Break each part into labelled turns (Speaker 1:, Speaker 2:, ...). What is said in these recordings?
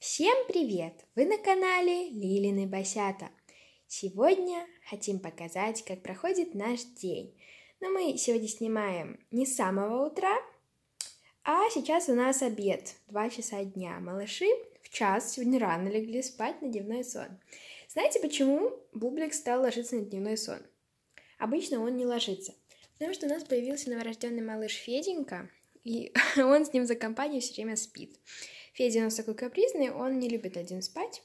Speaker 1: Всем привет! Вы на канале Лилины Басята. Сегодня хотим показать, как проходит наш день. Но мы сегодня снимаем не с самого утра, а сейчас у нас обед, 2 часа дня. Малыши в час сегодня рано легли спать на дневной сон. Знаете, почему Бублик стал ложиться на дневной сон? Обычно он не ложится, потому что у нас появился новорожденный малыш Феденька, и он с ним за компанию все время спит. Федя у нас такой капризный, он не любит один спать.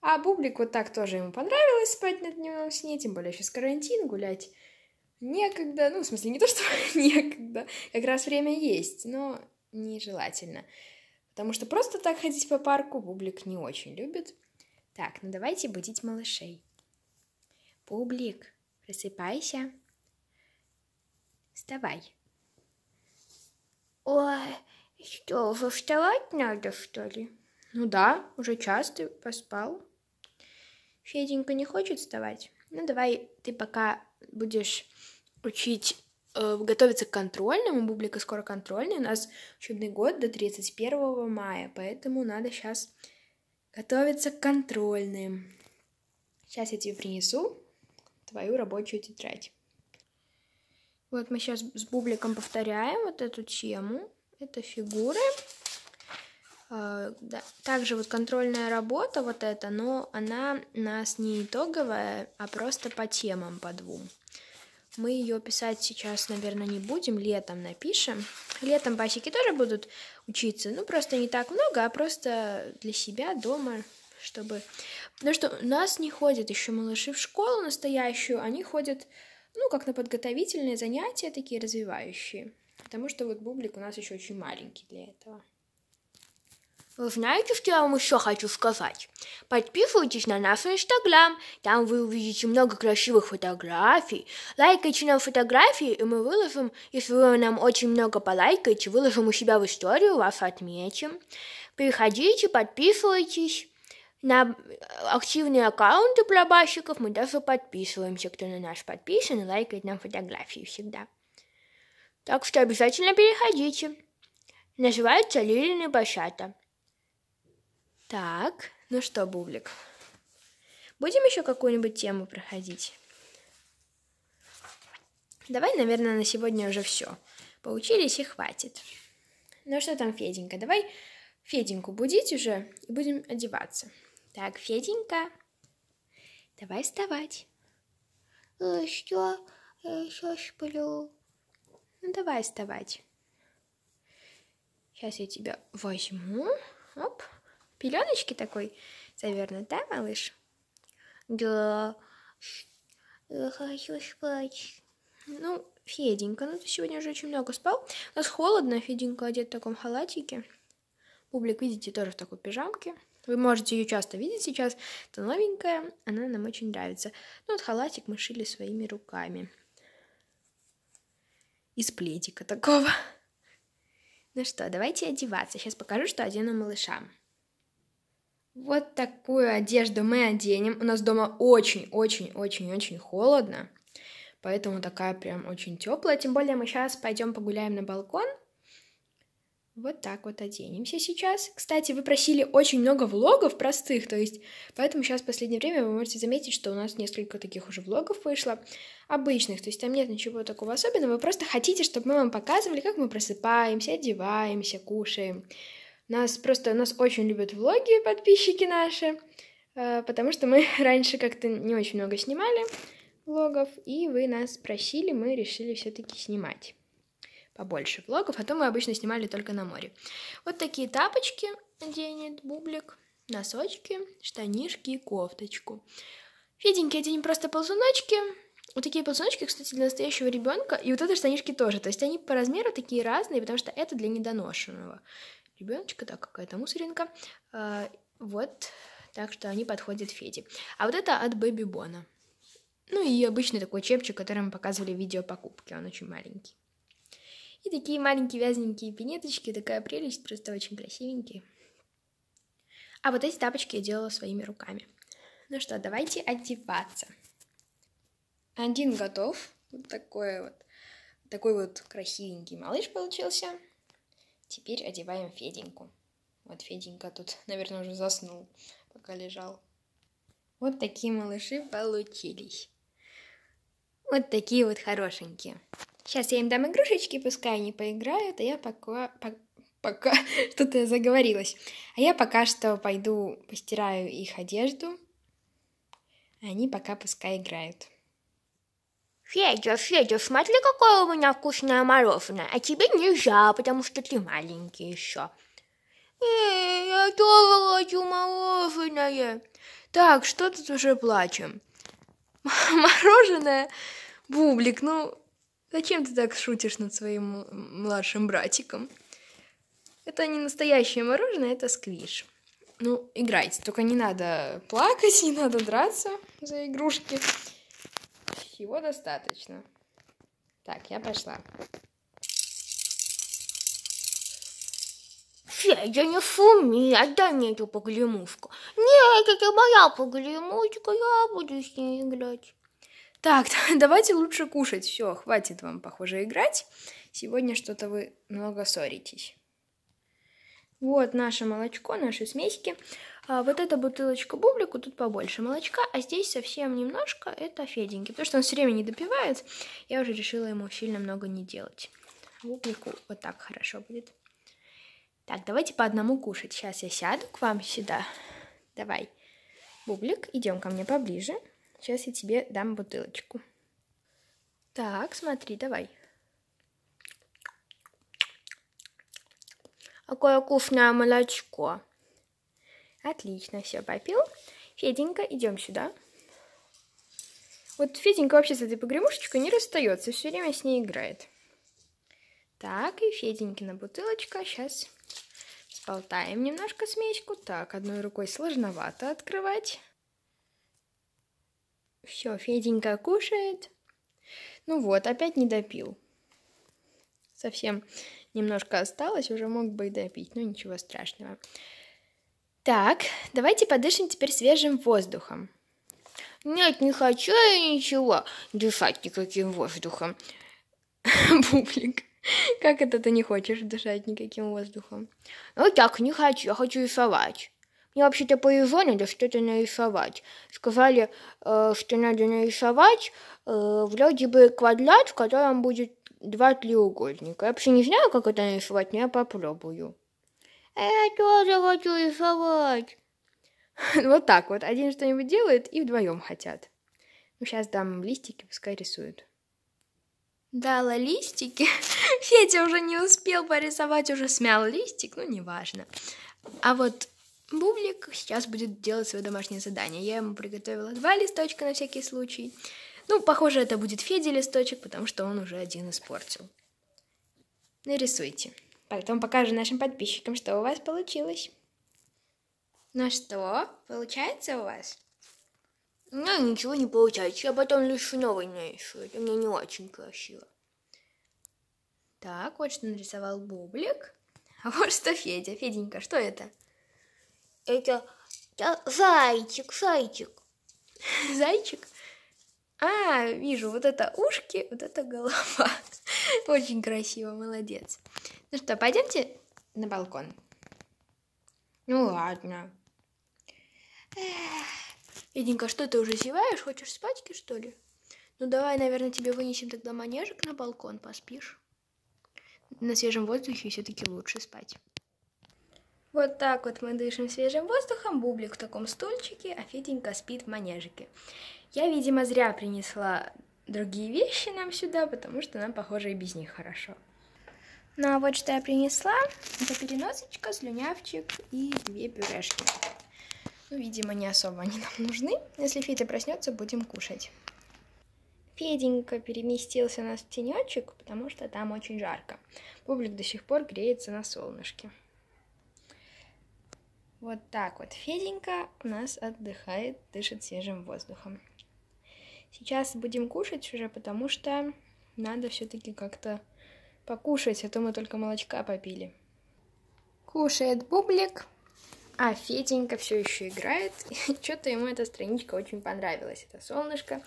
Speaker 1: А Бублик вот так тоже ему понравилось спать на дневном сне, тем более сейчас карантин, гулять некогда. Ну, в смысле, не то, что некогда, как раз время есть, но нежелательно. Потому что просто так ходить по парку Бублик не очень любит. Так, ну давайте будить малышей. Бублик, просыпайся. Вставай. Ой, что, уже вставать надо, что ли? Ну да, уже час ты поспал. Феденька не хочет вставать. Ну давай ты пока будешь учить э, готовиться к контрольному, бублика скоро контрольный, у нас учебный год до 31 мая, поэтому надо сейчас готовиться к контрольным. Сейчас я тебе принесу твою рабочую тетрадь. Вот мы сейчас с бубликом повторяем вот эту тему. Это фигуры. А, Также вот контрольная работа вот эта, но она у нас не итоговая, а просто по темам по двум. Мы ее писать сейчас, наверное, не будем, летом напишем. Летом басики тоже будут учиться, ну просто не так много, а просто для себя дома, чтобы... Потому что у нас не ходят еще малыши в школу настоящую, они ходят, ну, как на подготовительные занятия такие развивающие. Потому что вот бублик у нас еще очень маленький для этого. Вы знаете, что я вам еще хочу сказать? Подписывайтесь на нас в Инстаграм, там вы увидите много красивых фотографий. Лайкайте нам фотографии, и мы выложим, если вы нам очень много полайкаете, выложим у себя в историю, вас отметим. Приходите, подписывайтесь. На активные аккаунты пробащиков мы даже подписываемся, кто на нас подписан и лайкает нам фотографии всегда. Так что обязательно переходите. Называется «Лилины башата». Так, ну что, Бублик, будем еще какую-нибудь тему проходить? Давай, наверное, на сегодня уже все. Поучились и хватит. Ну что там, Феденька, давай Феденьку будить уже и будем одеваться. Так, Феденька, давай вставать. Э, что? Я еще сплю. Ну давай вставать. Сейчас я тебя возьму. Оп. Пеленочки такой завернут, да, малыш? Да. Я хочу спать. Ну, Феденька, ну ты сегодня уже очень много спал. У нас холодно, Феденька одет в таком халатике. Публик, видите, тоже в такой пижамке. Вы можете ее часто видеть сейчас. Это новенькая, она нам очень нравится. Ну, вот халатик мы шили своими руками из пледика такого. Ну что, давайте одеваться. Сейчас покажу, что одену малышам. Вот такую одежду мы оденем. У нас дома очень-очень-очень-очень холодно. Поэтому такая прям очень теплая. Тем более мы сейчас пойдем погуляем на балкон – вот так вот оденемся сейчас. Кстати, вы просили очень много влогов простых, то есть, поэтому сейчас в последнее время вы можете заметить, что у нас несколько таких уже влогов вышло, обычных, то есть там нет ничего такого особенного, вы просто хотите, чтобы мы вам показывали, как мы просыпаемся, одеваемся, кушаем. Нас просто, нас очень любят влоги, подписчики наши, э, потому что мы раньше как-то не очень много снимали влогов, и вы нас просили, мы решили все таки снимать побольше влогов, а то мы обычно снимали только на море. Вот такие тапочки оденет Бублик, носочки, штанишки и кофточку. Феденьке оденем просто ползуночки. Вот такие ползуночки, кстати, для настоящего ребенка, и вот это штанишки тоже. То есть они по размеру такие разные, потому что это для недоношенного ребеночка, так какая-то мусоринка. А, вот, так что они подходят Феде. А вот это от Бэби Бона. Ну и обычный такой чепчик, который мы показывали в видео покупки, он очень маленький. И такие маленькие вязненькие пинеточки, такая прелесть, просто очень красивенькие. А вот эти тапочки я делала своими руками. Ну что, давайте одеваться. Один готов. Вот такой вот, такой вот красивенький малыш получился. Теперь одеваем Феденьку. Вот Феденька тут, наверное, уже заснул, пока лежал. Вот такие малыши получились. Вот такие вот хорошенькие. Сейчас я им дам игрушечки, пускай они поиграют, а я пока... По, пока... Что-то я заговорилась. А я пока что пойду постираю их одежду. Они пока пускай играют. Федя, Федя, смотри, какое у меня вкусное мороженое. А тебе нельзя, потому что ты маленький еще. Эй, я тоже хочу мороженое. Так, что тут уже плачем? мороженое, Бублик, ну зачем ты так шутишь над своим младшим братиком? Это не настоящее мороженое, это сквиш. Ну, играйте, только не надо плакать, не надо драться за игрушки. Всего достаточно. Так, я пошла. Федя не сумею, отдай а мне эту погремушку. Нет, это моя погремушка, я буду с ней играть. Так, давайте лучше кушать. Все, хватит вам, похоже, играть. Сегодня что-то вы много ссоритесь. Вот наше молочко, наши смесики. А вот эта бутылочка бублику, тут побольше молочка, а здесь совсем немножко, это Феденьки, потому что он все время не допивает, я уже решила ему сильно много не делать. Бублику вот так хорошо будет. Так, давайте по одному кушать. Сейчас я сяду к вам сюда. Давай. Бублик, идем ко мне поближе. Сейчас я тебе дам бутылочку. Так, смотри, давай. Какое вкусное молочко. Отлично, все попил. Феденька, идем сюда. Вот Феденька вообще с этой погремушечкой не расстается, все время с ней играет. Так, и Феденькина бутылочка сейчас Болтаем немножко смечку. Так, одной рукой сложновато открывать. Все, Феденька кушает. Ну вот, опять не допил. Совсем немножко осталось, уже мог бы и допить, но ничего страшного. Так, давайте подышим теперь свежим воздухом. Нет, не хочу я ничего дышать никаким воздухом. Бублик. Как это ты не хочешь дышать никаким воздухом? Ну так, не хочу, я хочу рисовать. Мне вообще-то позвонили что-то нарисовать. Сказали, э, что надо нарисовать э, вроде бы квадрат, в котором будет два треугольника. Я вообще не знаю, как это нарисовать, но я попробую. Э, я тоже хочу рисовать. Вот так вот. Один что-нибудь делает и вдвоем хотят. Ну, сейчас дам листики, пускай рисуют. Дала листики. Федя уже не успел порисовать, уже смял листик, ну, неважно. А вот Бублик сейчас будет делать свое домашнее задание. Я ему приготовила два листочка на всякий случай. Ну, похоже, это будет Феде листочек, потому что он уже один испортил. Нарисуйте. Потом покажу нашим подписчикам, что у вас получилось. Ну что, получается у вас? Ну ничего не получается. Я потом лишу новый нарисую. Это мне не очень красиво. Так, вот что нарисовал Бублик. А вот что Федя. Феденька, что это? Это зайчик, зайчик. Зайчик? А, вижу, вот это ушки, вот это голова. Очень красиво, молодец. Ну что, пойдемте на балкон. Ну ладно. Феденька, что ты уже зеваешь? Хочешь спать, что ли? Ну давай, наверное, тебе вынесем тогда манежек на балкон, поспишь на свежем воздухе все-таки лучше спать. Вот так вот мы дышим свежим воздухом, Бублик в таком стульчике, а Феденька спит в манежике. Я, видимо, зря принесла другие вещи нам сюда, потому что нам, похоже, и без них хорошо. Ну а вот что я принесла, это переносочка, слюнявчик и две пюрешки. Ну, видимо, не особо они нам нужны. Если Федя проснется, будем кушать. Феденька переместился нас в тенечек, потому что там очень жарко. Бублик до сих пор греется на солнышке. Вот так вот Феденька у нас отдыхает, дышит свежим воздухом. Сейчас будем кушать уже, потому что надо все-таки как-то покушать, а то мы только молочка попили. Кушает бублик, а Феденька все еще играет. Что-то ему эта страничка очень понравилась, это солнышко.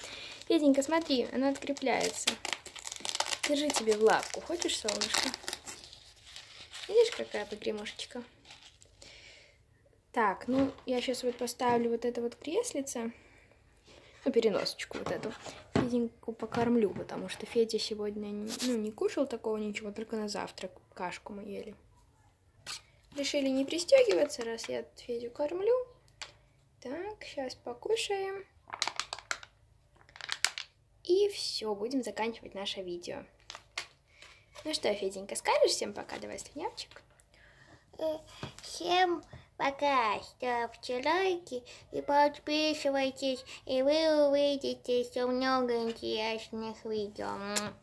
Speaker 1: Феденька, смотри, она открепляется. Держи тебе в лапку. Хочешь, солнышко? Видишь, какая погремушечка? Так, ну, я сейчас вот поставлю вот это вот креслице. Ну, переносочку вот эту. Феденьку покормлю, потому что Федя сегодня ну, не кушал такого ничего, только на завтрак кашку мы ели решили не пристегиваться, раз я Федю кормлю. Так, сейчас покушаем. И все, будем заканчивать наше видео. Ну что, Феденька, скажешь всем пока? Давай слюнявчик. Э, всем пока, ставьте лайки и подписывайтесь, и вы увидите еще много интересных видео.